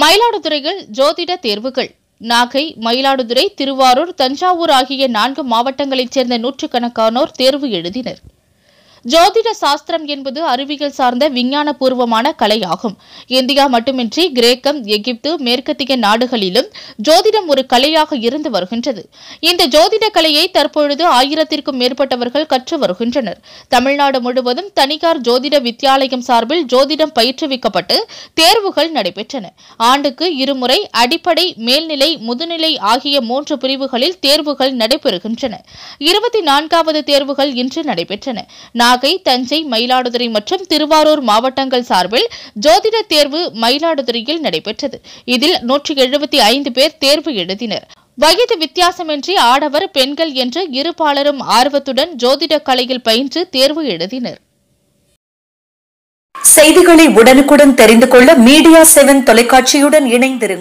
மயிலாடுதுறையில் ஜோதிட தேர்வுகள் நாகை மயிலாடுதுறை திருவாரூர் தஞ்சாவூர் ஆகிய நான்கு மாவட்டங்களைச் சேர்ந்த நூற்றுக்கணக்கானோர் தேர்வு எழுதினர் ஜோதிட சாஸ்திரம் என்பது அறிவியல் சார்ந்த விஞ்ஞானபூர்வமான கலையாகும் இந்தியா மட்டுமின்றி கிரேக்கம் எகிப்து மேற்கத்திய நாடுகளிலும் ஜோதிடம் ஒரு கலையாக இருந்து வருகின்றது இந்த ஜோதிட கலையை தற்பொழுது ஆயிரத்திற்கும் மேற்பட்டவர்கள் கற்று வருகின்றனர் தமிழ்நாடு முழுவதும் தனியார் ஜோதிட வித்தியாலயம் சார்பில் ஜோதிடம் பயிற்றுவிக்கப்பட்டு தேர்வுகள் நடைபெற்றன ஆண்டுக்கு இருமுறை அடிப்படை மேல்நிலை முதுநிலை ஆகிய மூன்று பிரிவுகளில் தேர்வுகள் நடைபெறுகின்றன இருபத்தி நான்காவது தேர்வுகள் இன்று நடைபெற்றன நாகை தஞ்சை மயிலாடுதுறை மற்றும் திருவாரூர் மாவட்டங்கள் சார்பில் ஜோதிட தேர்வு மயிலாடுதுறையில் நடைபெற்றது இதில் நூற்றி எழுபத்தி ஐந்து பேர் தேர்வு எழுதினர் வயது வித்தியாசமின்றி ஆடவர் பெண்கள் என்று இருபாலரும் ஆர்வத்துடன் ஜோதிட கலையில் பயின்று தேர்வு எழுதினர் செய்திகளை உடனுக்குடன் தெரிந்து கொள்ள மீடியா செவன் தொலைக்காட்சியுடன் இணைந்திருங்கள்